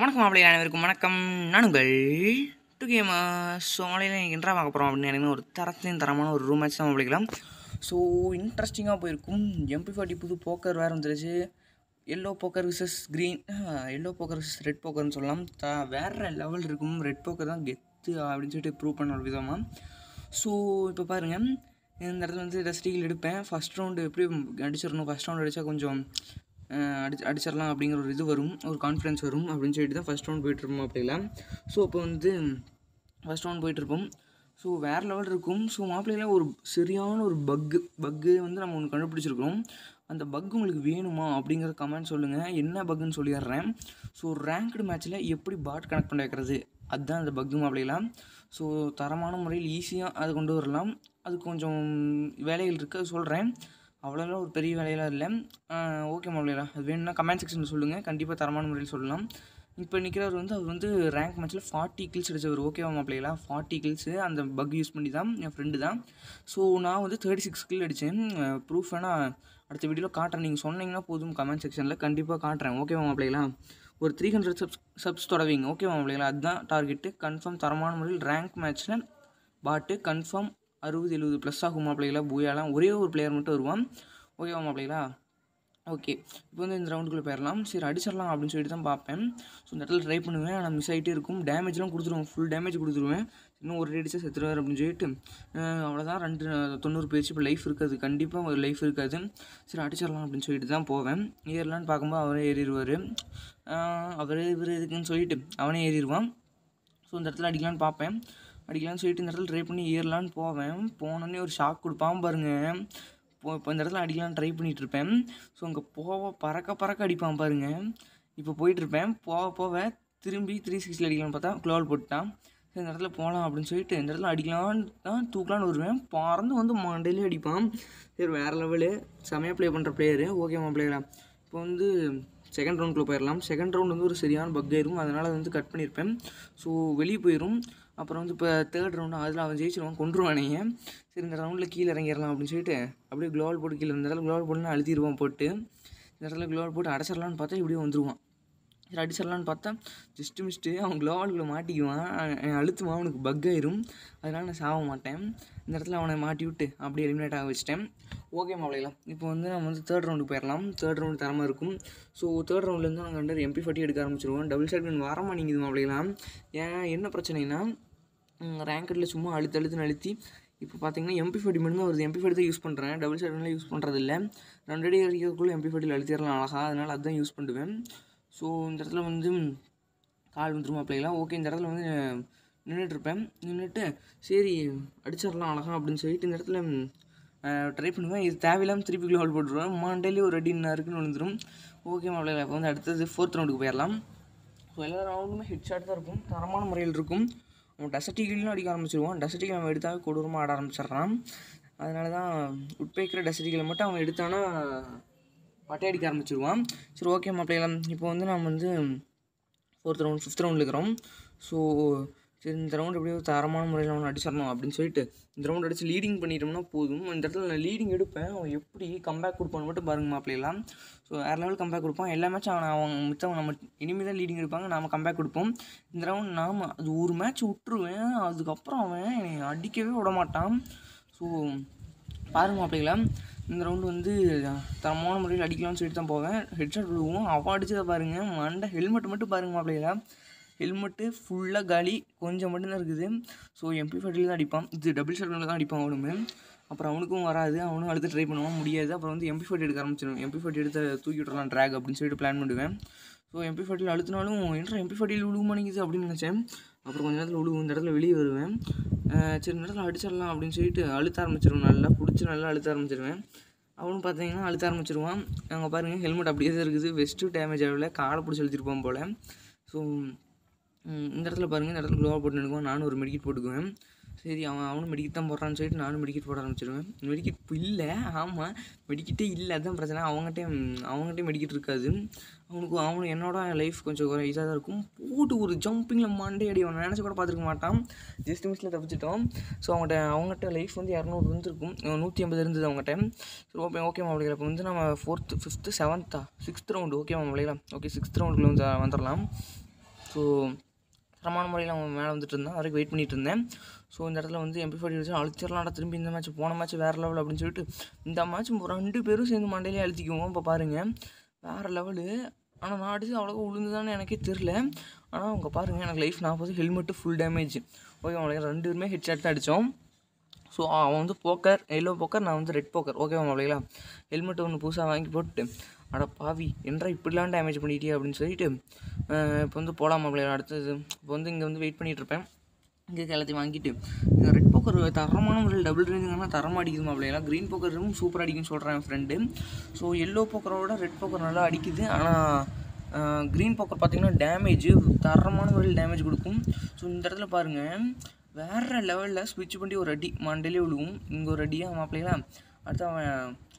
வணக்கம் மாப்பிள்ளை அனைவருக்கும் வணக்கம் நானுங்கள் டூ கேமா ஸோ ஆன்லைனில் எனக்கு இன்ட்ரா பார்க்க போகிறோம் அப்படின்னு எனக்கு ஒரு தரத்தையும் தரமான ஒரு ரூமேட்ச் தான் பிடிக்கலாம் ஸோ இன்ட்ரெஸ்டிங்காக போயிருக்கும் எம்பி ஃபார்ட்டி புது போக்கர் வேறு வந்துருச்சு yellow poker versus green yellow poker versus red போக்கர்னு சொல்லலாம் த வேறு லெவல் இருக்கும் ரெட் போக்கர் தான் கெத்து அப்படின்னு சொல்லிட்டு ப்ரூவ் பண்ண ஒரு விதமாக ஸோ இப்போ பாருங்கள் இந்த இடத்துல வந்து டஸ்டிகள் எடுப்பேன் ஃபஸ்ட் ரவுண்டு எப்படி அடிச்சிடணும் ஃபஸ்ட் ரவுண்டு அடித்தா கொஞ்சம் அடிச்சு அடிச்சிடலாம் அப்படிங்கிற ஒரு இது வரும் ஒரு கான்ஃபிடன்ஸ் வரும் அப்படின்னு சொல்லிட்டு தான் ஃபஸ்ட் ரவுண்ட் போயிட்டுருப்போம் அப்படிலாம் ஸோ அப்போ வந்து ஃபஸ்ட் ரவுண்ட் போயிட்டுருப்போம் ஸோ வேறு லெவல் இருக்கும் ஸோ மாப்பிள்ளையில் ஒரு சரியான ஒரு பக்கு பக்கு வந்து நம்ம ஒன்று கண்டுபிடிச்சிருக்கிறோம் அந்த பக் உங்களுக்கு வேணுமா அப்படிங்கிற கமெண்ட் சொல்லுங்கள் என்ன பக்குன்னு சொல்லிடுறேன் ஸோ ரேங்க்டு மேட்ச்சில் எப்படி பாட் கனெக்ட் பண்ண வைக்கிறது அதுதான் அந்த பக்கு மாப்பிள்ளைலாம் ஸோ தரமான முறையில் ஈஸியாக அதை கொண்டு வரலாம் அது கொஞ்சம் வேலைகள் இருக்குது சொல்கிறேன் அவ்வளோலாம் ஒரு பெரிய வேலையெல்லாம் இல்லை ஓகே மாப்பிள்ளையா அது வேணும்னா கமெண்ட் செக்ஷனில் சொல்லுங்கள் கண்டிப்பாக தரமான முறையில் சொல்லலாம் இப்போ நிற்கிறவர் வந்து அவர் வந்து ரேங்க் மேட்ச்சில் ஃபார்ட்டி கில்ஸ் அடித்தவர் ஓகேவா மாப்பிள்ளைகளா ஃபார்ட்டி கில்ஸு அந்த பக் யூஸ் பண்ணி தான் என் ஃப்ரெண்டு தான் ஸோ நான் வந்து தேர்ட்டி சிக்ஸ் கில் அடித்தேன் ப்ரூஃப் வேணால் அடுத்த வீடியோவில் காட்டுறேன் நீங்கள் சொன்னீங்கன்னா போதும் கமெண்ட் செக்ஷனில் கண்டிப்பாக காட்டுறேன் ஓகேவா மாப்பிள்ளைகளா ஒரு த்ரீ ஹண்ட்ரட் சப்ஸ் சப்ஸ் தொடவீங்க ஓகேவா மாப்பிள்ளைகளா அதுதான் டார்கெட்டு கன்ஃபார்ம் தரமான முறையில் ரேங்க் மேட்ச்சில் பாட்டு கன்ஃபார்ம் அறுபது எழுபது ப்ளஸ் ஆகும் மாப்பிள்ளைகளா பூயாலாம் ஒரே ஒரு பிளேயர் மட்டும் வருவான் ஓகேவா மாப்பிள்ளைகளா ஓகே இப்போ வந்து இந்த ரவுண்டுக்குள்ளே போயிடலாம் சரி அடிச்சிடலாம் அப்படின்னு சொல்லிட்டு தான் பார்ப்பேன் ஸோ இந்த இடத்துல ட்ரை பண்ணுவேன் ஆனால் மிஸ் ஆகிட்டே இருக்கும் டேமேஜ்லாம் கொடுத்துருவேன் ஃபுல் டேமேஜ் கொடுத்துருவேன் இன்னும் ஒரு அடிச்சா செத்துருவார் அப்படின்னு சொல்லிட்டு அவ்வளோதான் ரெண்டு தொண்ணூறு பேச்சு இப்போ லைஃப் இருக்காது கண்டிப்பாக ஒரு லைஃப் இருக்காது சரி அடிச்சிடலாம் அப்படின்னு சொல்லிட்டு தான் போவேன் ஏறலான்னு பார்க்கும்போது அவரே ஏறிடுவார் அவரே இவர் எதுக்குன்னு சொல்லிட்டு அவனே ஏறிடுவான் ஸோ இந்த இடத்துல அடிக்கலான்னு பார்ப்பேன் அடிக்கலாம்னு சொல்லிட்டு இந்த இடத்துல ட்ரை பண்ணி ஏறலான்னு போவேன் போனோடனே ஒரு ஷாக் கொடுப்பான் பாருங்கள் இப்போ இப்போ இந்த இடத்துல அடிக்கலாம்னு ட்ரை பண்ணிகிட்ருப்பேன் ஸோ அங்கே போக பறக்க பறக்க அடிப்பான் பாருங்கள் இப்போ போயிட்டுருப்பேன் போக போக திரும்பி த்ரீ சிக்ஸ்டியில் அடிக்கலாம்னு பார்த்தா க்ளோல் போட்டான் இந்த இடத்துல போகலாம் அப்படின்னு சொல்லிட்டு இந்த இடத்துல அடிக்கலான்னு தான் தூக்கலான்னு வருவேன் பறந்து வந்து மண்டையிலே அடிப்பான் சரி வேறு லெவலு செமையாக ப்ளே பண்ணுற பிளேயரு ஓகேம்மா பிளேயரா இப்போ வந்து செகண்ட் ரவுண்டுக்குள்ளே போயிடலாம் செகண்ட் ரவுண்ட் வந்து ஒரு சரியான பக் ஆயிரும் அதனால் வந்து கட் பண்ணியிருப்பேன் ஸோ வெளியே போயிடும் அப்புறம் வந்து இப்போ தேர்ட் ரவுண்டு அதில் அவன் ஜெயிச்சிருவான் நீங்கள் சரி இந்த ரவுண்டில் கீழே இறங்கிடலாம் அப்படின்னு சொல்லிட்டு அப்படியே க்ளோவல் போட்டு கீழே இருந்தாலும் க்ளோவல் போட்டுன்னு அழுத்திடுவான் போட்டு இந்த இடத்துல க்ளோவல் போட்டு அடைச்சிடலான்னு பார்த்தா இப்படியே வந்துடுவான் அடிச்சிடலான்னு பார்த்தா ஜஸ்ட்டு மிஸ்ட்டு அவன் குளோவாலுக்குள்ளே மாட்டிக்குவான் அழுத்துவான் அவனுக்கு பக் ஆயிரும் அதனால் நான் சாக மாட்டேன் இந்த இடத்துல அவனை மாட்டி விட்டு அப்படியே எலிமினேட் ஆக வச்சிட்டேன் ஓகே மாவளையெல்லாம் இப்போ வந்து நம்ம வந்து தேர்ட் ரவுண்டுக்கு போயிடலாம் தேர்ட் ரவுண்டு தரமாக இருக்கும் ஸோ தேர்ட் ரவுண்ட்லேருந்து நாங்கள் ரெண்டு எம்பி ஃபார்ட்டி எடுக்க ஆரம்பிச்சிருவோம் டபுள் ஷாட் வரமா நீங்கள் மாவளையெல்லாம் ஏன் என்ன பிரச்சனைனா ரேங்கட்டில் சும்மா அழுத்து அழுத்து அழுத்தி இப்போ பார்த்தீங்கன்னா எம்பி ஃபோர்ட்டி மட்டும் வருது எம்பி ஃபோர்ட்டி தான் யூஸ் பண்ணுறேன் டபுள் ஷாட்லாம் யூஸ் பண்ணுறதில்ல ரெண்டு அடி வரைக்கும் எம்பி ஃபோர்ட்டியில் அழுத்திடலாம் அழகாக அதனால் அதுதான் யூஸ் பண்ணுவேன் ஸோ இந்த இடத்துல வந்து கால் வந்துருமா அப்படிங்களா ஓகே இந்த இடத்துல வந்து நின்றுட்டு இருப்பேன் நின்றுட்டு சரி அடிச்சிடலாம் அழகா அப்படின்னு சொல்லிட்டு இந்த இடத்துல ட்ரை பண்ணுவேன் இது தேவையில்லாமல் திருப்பி ஹோல் போட்டுருவேன் மாண்டேலேயே ஒரு ரெடி இருக்குன்னு விழுந்துடும் ஓகே மாப்பிள்ளைகள் இப்போ வந்து அடுத்தது ஃபோர்த் ரவுண்டுக்கு போயிடலாம் ஸோ எல்லா ரவுண்டுமே ஹெட் ஷாட் தான் இருக்கும் தரமான முறையில் இருக்கும் அவன் டசட்டிகளும் அடிக்க ஆரம்பிச்சிருவான் டசட்டிகள் அவன் எடுத்தாவே கொடூரமாக ஆட ஆரம்பிச்சிட்றான் அதனால தான் உட்பேக்கிற டசட்டிகளை மட்டும் அவன் எடுத்தானா பட்டை அடிக்க ஆரம்பிச்சிருவான் சரி ஓகே மாப்பிள்ளைலாம் இப்போ வந்து நம்ம வந்து ஃபோர்த் ரவுண்ட் ஃபிஃப்த் ரவுண்டில் இருக்கிறோம் ஸோ சரி இந்த ரவுண்ட் எப்படியோ தரமான முறையில் அவனை அடிச்சிடணும் அப்படின்னு சொல்லிட்டு இந்த ரவுண்ட் அடித்து லீடிங் பண்ணிட்டோம்னா போதும் இந்த இடத்துல நான் லீடிங் எடுப்பேன் அவன் எப்படி கம்பேக் கொடுப்பான்னு மட்டும் பாருங்க மாப்பிள்ளைலாம் ஸோ வேறு லெவல் கம்பேக் கொடுப்பான் எல்லா மேட்சும் அவன் அவன் மித்தவன் நம்ம இனிமேல் தான் லீடிங் எடுப்பாங்க நாம் கம்பேக் கொடுப்போம் இந்த ரவுண்ட் நாம் அது ஒரு மேட்ச் விட்டுருவேன் அதுக்கப்புறம் அவன் என்னை அடிக்கவே விட மாட்டான் ஸோ பாருங்க மாப்பிள்ளைலாம் இந்த ரவுண்டு வந்து தரமான முறையில் அடிக்கலாம்னு சொல்லிட்டு தான் போவேன் ஹெட்ஷாட் விழுவும் அவன் அடிச்சதை பாருங்கள் மண்டை ஹெல்மெட் மட்டும் பாருங்கள் மாப்பிள்ளையில ஹெல்மெட்டு ஃபுல்லாக காலி கொஞ்சம் மட்டும்தான் இருக்குது ஸோ எம்பி ஃபைட்டில் தான் அடிப்பான் இது டபுள் ஷாட் தான் அடிப்பான் அவனுமே அப்புறம் அவனுக்கும் வராது அவனும் அடுத்து ட்ரை பண்ணுவான் முடியாது அப்புறம் வந்து எம்பி ஃபைட் எடுக்க ஆரம்பிச்சிடும் எம்பி ஃபைட் எடுத்து தூக்கி விட்றலாம் ட்ராக் அப்படின்னு சொல்லிட்டு பிளான் பண்ணுவேன் ஸோ எம்பி ஃபார்ட்டியில் அழுத்தினாலும் என்ன எம்பி ஃபட்டில் விழுமானிக்குது அப்படின்னு நினச்சேன் அப்புறம் கொஞ்சம் நேரத்தில் உழுவு இந்த இடத்துல வெளியே வருவேன் சரி இந்த இடத்துல அடிச்சிடலாம் அப்படின்னு சொல்லிட்டு அழுத்த ஆரம்பிச்சிருவேன் நல்லா பிடிச்சி நல்லா அழுத்த ஆரம்பிச்சிருவேன் அவனும் பார்த்தீங்கன்னா அழுத்த ஆரம்பிச்சிருவான் அங்கே பாருங்கள் ஹெல்மெட் அப்படியே தான் இருக்குது வெஸ்ட்டு டேமேஜ் ஆகல காலை பிடிச்சி அழுத்திருப்பான் போல் ஸோ இந்த இடத்துல பாருங்கள் இந்த இடத்துல க்ளோவாக போட்டு நினைக்குவோம் நானும் ஒரு மெடிக்கிட் போட்டுக்குவேன் சரி அவன் அவனும் மெடிக்கிட் தான் போடுறான்னு சொல்லிட்டு நானும் மெடிக்கிட் போட ஆரம்பிச்சிருவேன் மெடிக்கிட் இல்லை ஆமாம் மெடிக்கிட்டே இல்லை அதுதான் பிரச்சனை அவங்ககிட்டே அவங்ககிட்டே மெடிக்கிட் இருக்காது அவனுக்கு அவனு என்னோட லைஃப் கொஞ்சம் குறை இதாக தான் இருக்கும் போட்டு ஒரு ஜம்பிங்கில் மண்டே அடி அவன் நினச்சி கூட பார்த்துருக்க மாட்டான் ஜஸ்ட் மிஸ்ஸில் தப்பிச்சிட்டோம் ஸோ அவங்ககிட்ட அவங்ககிட்ட லைஃப் வந்து இரநூறு இருந்திருக்கும் நூற்றி ஐம்பது இருந்தது அவங்ககிட்ட ஸோ ஓகே ஓகே மாப்பிள்ளைகள் இப்போ வந்து நம்ம ஃபோர்த்து ஃபிஃப்த்து செவன்த்தா சிக்ஸ்த் ரவுண்டு ஓகே மாப்பிள்ளைகளா ஓகே சிக்ஸ்த் ரவுண்டுக்குள்ளே வந்து வந்துடலாம் ஸோ தரமான முறையில் அவங்க மேலே வந்துட்டு இருந்தான் வரைக்கும் வெயிட் பண்ணிட்டு இருந்தேன் ஸோ இந்த இடத்துல வந்து எம்பி ஃபோர்டி வச்சு அழுத்திடலாம்டா திரும்பி இந்த மேட்ச் போன மேட்ச் வேறு லெவல் அப்படின்னு சொல்லிட்டு இந்த மேட்ச் ரெண்டு பேரும் சேர்ந்து மண்டையிலே அழுத்திக்குவோம் இப்போ பாருங்கள் வேறு லெவலு ஆனால் நான் அடிச்சு அவ்வளோக்கா உளுந்துதான்னு எனக்கே தெரில ஆனால் அவங்க பாருங்கள் எனக்கு லைஃப் நான் பார்த்து ஹெல்மெட்டு ஃபுல் டேமேஜ் ஓகே அவங்களுக்கு ரெண்டு பேருமே ஹெட் ஷாட் தான் அடித்தோம் ஸோ அவன் வந்து போக்கர் எல்லோ போக்கர் நான் வந்து ரெட் போக்கர் ஓகேவா அப்படிங்களா ஹெல்மெட் ஒன்று புதுசாக வாங்கி போட்டு அட பாவி என்றா இப்படிலாம் டேமேஜ் பண்ணிட்டே அப்படின்னு சொல்லிட்டு இப்போ வந்து போகலாம் மாப்பிள்ளைங்களா அடுத்தது இப்போ வந்து இங்கே வந்து வெயிட் பண்ணிகிட்டு இருப்பேன் இங்கே எல்லாத்தையும் வாங்கிட்டு இந்த ரெட் போக்கர் தரமான முறையில் டபுள் ரேஞ்சுங்கன்னா தரமாக அடிக்குது அப்படியெல்லாம் க்ரீன் போக்கரும் சூப்பராக அடிக்கும்னு சொல்கிறேன் என் ஃப்ரெண்டு ஸோ எல்லோ போக்கரோட ரெட் போக்கர் நல்லா அடிக்குது ஆனால் க்ரீன் போக்கர் பார்த்திங்கன்னா டேமேஜ் தரமான முறையில் டேமேஜ் கொடுக்கும் ஸோ இந்த இடத்துல பாருங்கள் வேறு லெவலில் ஸ்விட்ச் பண்ணி ஒரு அடி மண்டலே விழுவும் இங்கே ஒரு அடியாக மாப்பிள்ளைங்களா அடுத்து அவன்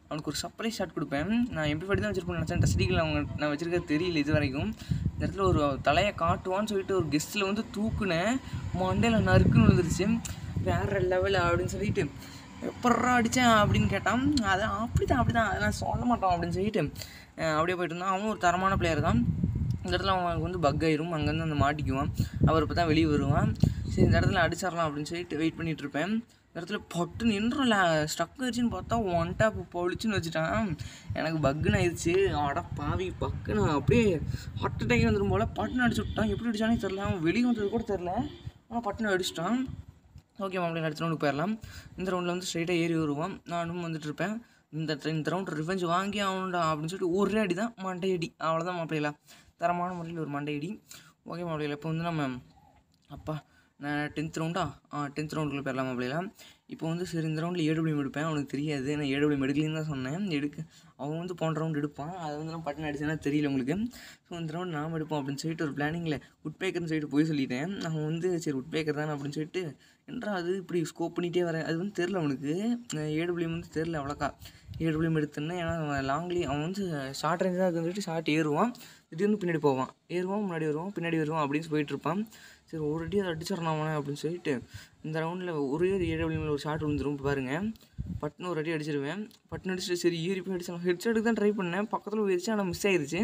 அவனுக்கு ஒரு சர்ப்ரைஸ் ஷாட் கொடுப்பேன் நான் எப்படி படி தான் வச்சிருப்பேன் நினச்சேன் டஸ்டிகள் அவங்க நான் வச்சுருக்க தெரியல இது வரைக்கும் இந்த இடத்துல ஒரு தலையை காட்டுவான்னு சொல்லிட்டு ஒரு கெஸ்ட்டில் வந்து தூக்குனேன் மண்டையில் நறுக்குன்னு விழுந்துருச்சு வேறு லெவல் அப்படின்னு சொல்லிட்டு எப்பட்றா அடித்தேன் அப்படின்னு கேட்டான் அதை அப்படி தான் அப்படி தான் அதெல்லாம் சொல்ல மாட்டோம் அப்படின்னு சொல்லிட்டு அப்படியே போயிட்டு இருந்தான் அவனும் ஒரு தரமான பிளேயர் தான் இந்த இடத்துல அவனுக்கு வந்து பக் ஆயிரும் அங்கேருந்து அந்த மாட்டிக்குவான் அவர் இப்போ தான் வெளியே வருவான் சரி இந்த இடத்துல அடிச்சிடலாம் அப்படின்னு சொல்லிட்டு வெயிட் பண்ணிகிட்டு இருப்பேன் இந்த இடத்துல பட்டு நின்றும் இல்லை ஸ்டக் பார்த்தா ஒன் டேப் வச்சுட்டான் எனக்கு பக்குன்னு ஆயிடுச்சு அட பாவி பக்குன்னு அப்படியே ஹார்ட் அட்டாக் வந்துடும் போல் பட்டுன்னு அடிச்சு விட்டான் எப்படி அடிச்சானே தெரில அவன் வெளியே வந்தது கூட தெரில ஆனால் பட்டுனு அடிச்சிட்டான் ஓகே மாப்பிள்ளை அடுத்த ரவுண்டுக்கு போயிடலாம் இந்த ரவுண்டில் வந்து ஸ்ட்ரைட்டாக ஏறி வருவான் நானும் வந்துட்டு இருப்பேன் இந்த இந்த ரவுண்ட் ரிவெஞ்ச் வாங்கி ஆகணும்டா அப்படின்னு சொல்லிட்டு ஒரே அடி தான் மண்டையடி அவ்வளோதான் மாப்பிள்ளையில தரமான முறையில் ஒரு மண்டையடி ஓகே மாப்பிள்ளையில இப்போ வந்து நம்ம அப்பா டென்த் ரவுண்டா ஆ டென்த் ரவுண்டுக்குள்ள பெறலாம் அப்படிலாம் இப்போ வந்து சரி இந்த ரவுண்டில் ஏடபிள்யூ எடுப்பேன் அவனுக்கு தெரியாது நான் ஏடபிள்யூ எடுக்கலன்னு தான் சொன்னேன் எடுக்க அவன் வந்து போன ரவுண்ட் எடுப்பான் அதை வந்து நான் பட்டன் அடிச்சேன்னா தெரியல உங்களுக்கு ஸோ இந்த ரவுண்ட் நாம் எடுப்போம் அப்படின்னு சொல்லிட்டு ஒரு பிளானிங்கில் உட்பேக்கர்னு சொல்லிட்டு போய் சொல்லிட்டேன் அவன் வந்து சரி உட்பேக்கர் தானே அப்படின்னு சொல்லிட்டு என்றால் அது இப்படி ஸ்கோப் பண்ணிகிட்டே வரேன் அது வந்து தெரில அவனுக்கு ஏடபிள்யூ வந்து தெரில அவ்வளோக்கா ஏடபிள்யூ எடுத்தேன்னா ஏன்னா லாங்லி அவன் வந்து ஷார்ட் ரேஞ்ச் தான் இருக்குன்னு சொல்லிட்டு ஷார்ட் ஏறுவான் திடீர்னு பின்னாடி போவான் ஏறுவோம் முன்னாடி வருவோம் பின்னாடி வருவான் அப்படின்னு போயிட்டு இருப்பான் சரி ஒரு அடி அதை அடிச்சிடறான் அப்படின்னு சொல்லிட்டு இந்த ரவுண்டில் ஒரே ஏழு ஏடபிள்யூமில் ஒரு ஷாட் விழுந்துரும் பாருங்கள் பட்டுன்னு ஒரு அடி அடிச்சிருவேன் பட்டன் அடிச்சுட்டு சரி ஏறி போய் ஹெட் ஷாட்டுக்கு தான் ட்ரை பண்ணேன் பக்கத்தில் போயிடுச்சு ஆனால் மிஸ் ஆயிடுச்சு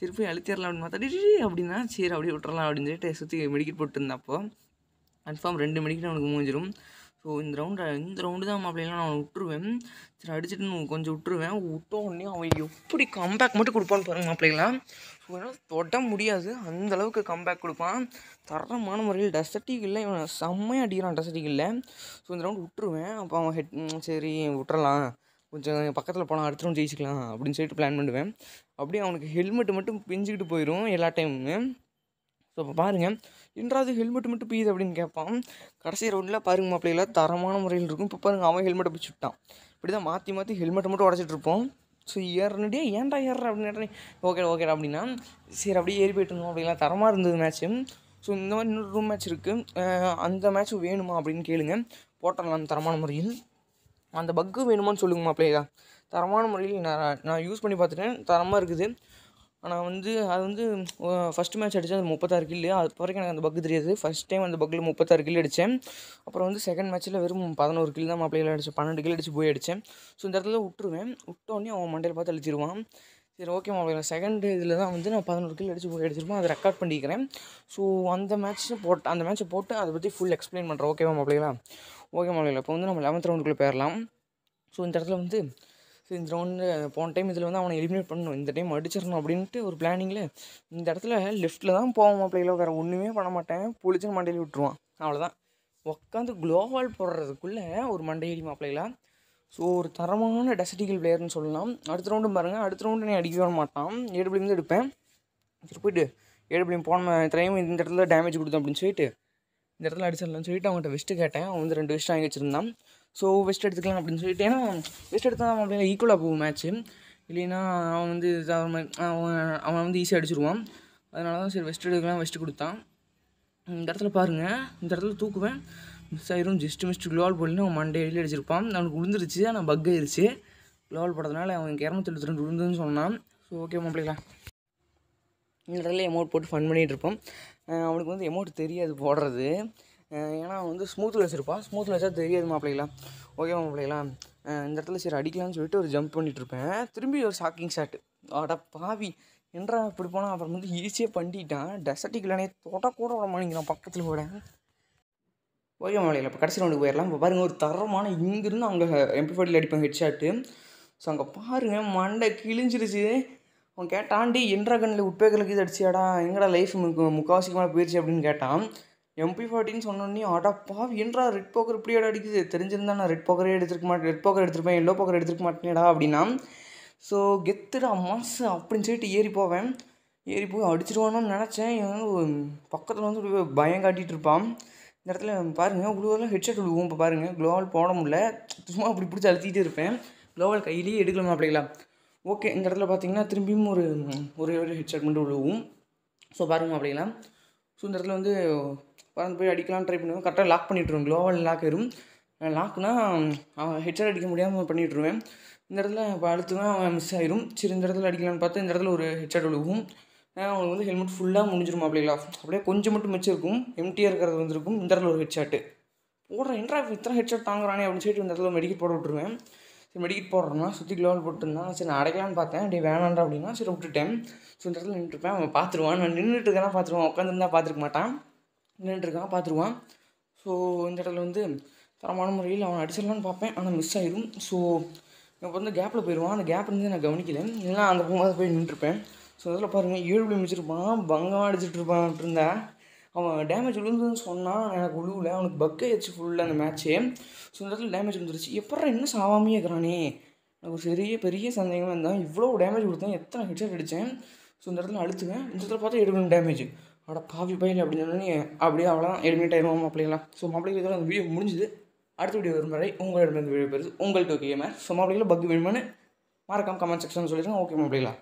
சரி போய் அழுத்திடலாம் அப்படின்னு பார்த்தா அப்படின்னா சரி அப்படியே விட்டுறலாம் அப்படின்னு சொல்லிட்டு சுற்றி மெடிக்கல் போட்டுருந்தேன் அப்போ கன்ஃபார்ம் ரெண்டு மணிக்கு அவனுக்கு மூஞ்சிரும் ஸோ இந்த ரவுண்டு இந்த ரவுண்டு தான் அப்படிலாம் நான் விட்டுருவேன் சரி அடிச்சுட்டு கொஞ்சம் விட்டுருவேன் விட்ட உடனே அவன் எப்படி கம்பேக் மட்டும் கொடுப்பான்னு பாருங்க மாப்பிள்ளைலாம் ஸோ தொட முடியாது அந்தளவுக்கு கம்பேக் கொடுப்பான் தரமான முறையில் டசட்டிக்கு இல்லை இவன் செம்மையாக அடிக்கிறான் டசட்டிக்கு இல்லை ஸோ இந்த ரவுண்டு விட்டுருவேன் அப்போ அவன் ஹெட் சரி விட்டுறலாம் கொஞ்சம் பக்கத்தில் போனால் அடுத்த ரவுண்ட் ஜெயிச்சிக்கலாம் அப்படின்னு சொல்லிட்டு பிளான் பண்ணுவேன் அப்படியே அவனுக்கு ஹெல்மெட் மட்டும் பிஞ்சுக்கிட்டு போயிடும் எல்லா டைமுமே ஸோ இப்போ பாருங்கள் இன்றாவது ஹெல்மெட் மட்டும் பெய்யுது அப்படின்னு கேட்பான் கடைசி ரவுண்டில் பாருங்க மாப்பிள்ளையில் தரமான முறையில் இருக்கும் இப்போ பாருங்கள் அவன் ஹெல்மெட்டை போய் சுட்டான் இப்படி தான் மாற்றி மாற்றி ஹெல்மெட்டை மட்டும் உடச்சிட்டு இருப்போம் ஸோ ஏறினடியே ஏன்டா ஏறுற அப்படின்னு ஓகே ஓகேடா அப்படின்னா சரி அப்படியே ஏறி போயிட்டு இருந்தோம் அப்படிலாம் தரமாக இருந்தது மேட்ச்சு ஸோ இந்த மாதிரி இன்னொரு ரூம் மேட்ச் இருக்குது அந்த மேட்ச் வேணுமா அப்படின்னு கேளுங்க போட்டலாம் தரமான முறையில் அந்த பக்கு வேணுமான்னு சொல்லுங்க மாப்பிள்ளையா தரமான முறையில் நான் நான் யூஸ் பண்ணி பார்த்துட்டேன் தரமாக இருக்குது ஆனால் வந்து அது வந்து ஃபஸ்ட்டு மேட்ச் அடித்தேன் அது முப்பத்தாறு கில்லு அது வரைக்கும் எனக்கு அந்த பக்கு தெரியாது ஃபஸ்ட் டைம் அந்த பக்கில் முப்பத்தாறு கிலோ அடித்தேன் அப்புறம் வந்து செகண்ட் மேட்ச்சில் வெறும் பதினோரு கில் தான் மாப்பிள்ளைகள் அடித்தேன் பன்னெண்டு கில் அடித்து போய் அடித்தேன் ஸோ இந்த இடத்துல விட்டுருவேன் விட்டோடனே அவன் மண்டையில் பார்த்து அழுத்திடுவான் சரி ஓகே மாப்பிள்ள செகண்ட் இதில் தான் வந்து நான் பதினோரு கில் அடித்து போய் அடிச்சிருப்போம் அதை ரெக்கார்ட் பண்ணிக்கிறேன் ஸோ அந்த மேட்ச்சை போட்டு அந்த மேட்ச்சை போட்டு அதை பற்றி ஃபுல் எக்ஸ்பிளைன் பண்ணுறேன் ஓகேவா மாப்பிள்ளைங்களா ஓகே மாப்பிள்ளைங்களா இப்போ வந்து நம்ம லெவன்த் ரவுண்டுக்குள்ளே போயிடலாம் ஸோ இந்த இடத்துல வந்து இந்த ரவுண்டு போன டைம் இதில் வந்து அவனை எலிமினேட் பண்ணணும் இந்த டைம் அடிச்சிடணும் அப்படின்ட்டு ஒரு பிளானிங்கில் இந்த இடத்துல லெஃப்ட்டில் தான் போவோம் மாப்பிள்ளைகளோ வேறு ஒன்றுமே பண்ண மாட்டேன் புளிச்சுன்னு மண்டையில் விட்டுருவான் அவ்வளோதான் உட்காந்து குளோவால் போடுறதுக்குள்ளே ஒரு மண்டை மண்டையடி மாப்பிள்ளைகளா ஸோ ஒரு தரமான டெசட்டிக்கல் பிளேயர்னு சொல்லலாம் அடுத்த ரவுண்டும் பாருங்கள் அடுத்த ரவுண்டு நான் அடிக்கவே மாட்டான் ஏடுபிள்ளைந்து எடுப்பேன் சரி போய்ட்டு ஏடுபிள்ளையும் போன டைம் இந்த இடத்துல டேமேஜ் கொடுத்தோம் அப்படின்னு சொல்லிட்டு இந்த இடத்துல அடிச்சிடலாம்னு சொல்லிட்டு அவங்கள்ட்ட வெஸ்ட்டு கேட்டேன் அவன் வந்து ரெண்டு விஷ்ட்டு வாங்கி வச்சுருந்தான் ஸோ வெஸ்ட் எடுத்துக்கலாம் அப்படின்னு சொல்லிட்டு ஏன்னா வெஸ்ட் எடுத்தால் அவன் அப்படின்னா ஈக்குவலாக போகும் மேட்ச்சு இல்லைன்னா அவன் வந்து அவன் அவன் வந்து ஈஸியாக அடிச்சிருவான் அதனால தான் சரி வெஸ்ட் எடுக்கலாம் வெஸ்ட் கொடுத்தான் இந்த இடத்துல பாருங்கள் இந்த இடத்துல தூக்குவேன் மிஸ் ஆயிரும் ஜஸ்ட் மிஸ்ட் குளோவால் போடலன்னு அவன் மண்டே வெளியே அடிச்சிருப்பான் அவனுக்கு உழுந்துருச்சு ஆனால் பக் ஆயிடுச்சு க்ளோவால் போடுறதுனால அவனுக்கு இரநூத்தி எழுபத்தி விழுந்துன்னு சொன்னான் ஸோ ஓகே அப்படிங்களா இந்த இடத்துல எமௌண்ட் போட்டு ஃபன் பண்ணிகிட்டு இருப்போம் அவனுக்கு வந்து எமௌண்ட் தெரியாது போடுறது ஏன்னா வந்து ஸ்மூத்தில் வச்சுருப்பான் ஸ்மூத்தில் வச்சா தெரியாது மாப்பிள்ளைலாம் ஓகே மாப்பிள்ளைலாம் இந்த இடத்துல சரி அடிக்கலாம்னு சொல்லிட்டு ஒரு ஜம்ப் இருப்பேன் திரும்பி ஒரு ஷாக்கிங் ஷாட்டு அட பாவி என்ற இப்படி போனால் அப்புறம் வந்து ஈஸியாக பண்ணிட்டான் டெசர்ட்டிக்குள்ளே தொட கூட விட மாட்டேங்கிறான் பக்கத்தில் கூட ஓகே மாப்பிள்ளைல இப்போ கடைசி ரவுண்டுக்கு போயிடலாம் இப்போ பாருங்கள் ஒரு தரமான இங்கேருந்து அவங்க எம்பிஃபைடில் அடிப்பாங்க ஹெட் ஷாட்டு ஸோ அங்கே பாருங்கள் மண்டை கிழிஞ்சிருச்சு அவன் கேட்டாண்டி என்ற கண்ணில் உட்பேக்கலுக்கு இது அடிச்சாடா எங்கடா லைஃப் முக்கால்வாசிக்கு மேலே போயிடுச்சு அப்படின்னு கேட்டான் எம்பி ஃபார்ட்டின்னு சொன்னோன்னே ஆடா பாவ் என்றா ரெட் போக்கர் இப்படி அடிக்குது தெரிஞ்சிருந்தா நான் ரெட் போக்கரே எடுத்துருக்க மாட்டேன் ரெட் போக்கர் எடுத்துருப்பேன் எல்லோ போக்கர் எடுத்துருக்க மாட்டேனேடா அப்படின்னா ஸோ கெத்துடா மாசு அப்படின்னு சொல்லிட்டு ஏறி போவேன் ஏறி போய் அடிச்சிருவானோன்னு நினச்சேன் பக்கத்தில் வந்து பயம் காட்டிகிட்டு இருப்பான் இந்த இடத்துல பாருங்கள் குளோவெல்லாம் ஹெட்செட் விழுவோம் இப்போ பாருங்கள் குளோவால் போட முடியல சும்மா அப்படி பிடிச்சி அழுத்திட்டே இருப்பேன் குளோவால் கையிலேயே எடுக்கலாமா அப்படிங்களா ஓகே இந்த இடத்துல பார்த்தீங்கன்னா திரும்பியும் ஒரு ஒரே ஒரு ஹெட்செட் மட்டும் விழுவும் ஸோ பாருங்க அப்படிங்களா ஸோ இந்த இடத்துல வந்து பறந்து போய் அடிக்கலாம் ட்ரை பண்ணுவேன் கரெக்டாக லாக் பண்ணிட்டுருவேன் க்ளோவல் லாக் ஆயிரும் லாக்னா அவன் ஹெட்ஷாட் அடிக்க முடியாமல் பண்ணிட்டுருவேன் இந்த இடத்துல இப்போ அடுத்துனா அவன் மிஸ் ஆயிரும் சரி இந்த இடத்துல அடிக்கலாம்னு பார்த்து இந்த இடத்துல ஒரு ஹெட்ஷாட் விழுகும் அவனுக்கு வந்து ஹெல்மெட் ஃபுல்லாக முடிஞ்சிரும் அப்படிங்களா அப்படியே கொஞ்சம் மட்டும் மிச்சிருக்கும் எம்டியாக இருக்கிறது வந்துருக்கும் இந்த இடத்துல ஒரு ஹெட்ஷாட்டு போடுற இன்ட்ரா இத்தனை ஹெட்செட் தாங்குறானே அப்படின்னு சொல்லிட்டு இந்த இடத்துல மெடிக்கல் போட விட்டுருவேன் சரி மெடிக்கல் போடுறோம்னா சுற்றி க்ளோவல் போட்டுருந்தான் சரி நான் அடைக்கலான்னு பார்த்தேன் அப்படி வேணான்ற அப்படின்னா சரி விட்டுட்டேன் ஸோ இந்த இடத்துல நின்றுருப்பேன் அவன் பார்த்துருவான் நான் நின்றுட்டு இருக்கேன்னா பார்த்துருவான் உட்காந்துருந்தா பார்த்துருக்க மாட்டான் நின்றுருக்கான் பார்த்துருவான் ஸோ இந்த இடத்துல வந்து தரமான முறையில் அவன் அடிச்சிடலான்னு பார்ப்பேன் ஆனால் மிஸ் ஆயிடும் ஸோ இப்போ வந்து கேப்பில் போயிடுவான் அந்த கேப் இருந்து நான் கவனிக்கல இல்லைனா அந்த பொங்கல் போய் நின்றுருப்பேன் ஸோ அதில் பாருங்கள் ஏழு பிள்ளை மிச்சிருப்பான் பங்கம் அடிச்சுட்டு இருப்பான் இருந்தா அவன் டேமேஜ் விழுந்துன்னு சொன்னான் எனக்கு உழுவில் அவனுக்கு பக்கை ஆயிடுச்சு ஃபுல்லாக அந்த மேட்ச்சு ஸோ இந்த இடத்துல டேமேஜ் விழுந்துருச்சு எப்படா இன்னும் சாவாமே இருக்கிறானே எனக்கு பெரிய பெரிய சந்தேகமாக இருந்தால் இவ்வளோ டேமேஜ் கொடுத்தேன் எத்தனை ஹெட்ஷாட் அடித்தேன் ஸோ இந்த இடத்துல அழுத்துவேன் இந்த இடத்துல பார்த்தா எடுக்கணும் டேமேஜ் அட காஃபி பையன் அப்படின்னு அப்படியே அவ்வளோதான் எலிமினேட் ஆயிடுவோம் அப்படிங்களா ஸோ மாப்பிள்ளைகளுக்கு அந்த வீடியோ முடிஞ்சுது அடுத்த வீடியோ வரும் வரை உங்களிடம் வீடியோ பெருசு உங்களுக்கு ஓகே மேம் ஸோ மாப்பிள்ளைகள் பக்கு வேணுமான்னு மறக்காம கமெண்ட் செக்ஷன் சொல்லிடுங்க ஓகே மாப்பிள்ளைகளா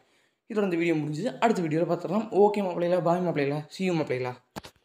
இதோட இந்த வீடியோ முடிஞ்சுது அடுத்த வீடியோவில் பார்த்துடலாம் ஓகே மாப்பிள்ளைகளா பாய் மாப்பிள்ளைகளா சியூ மாப்பிள்ளைகளா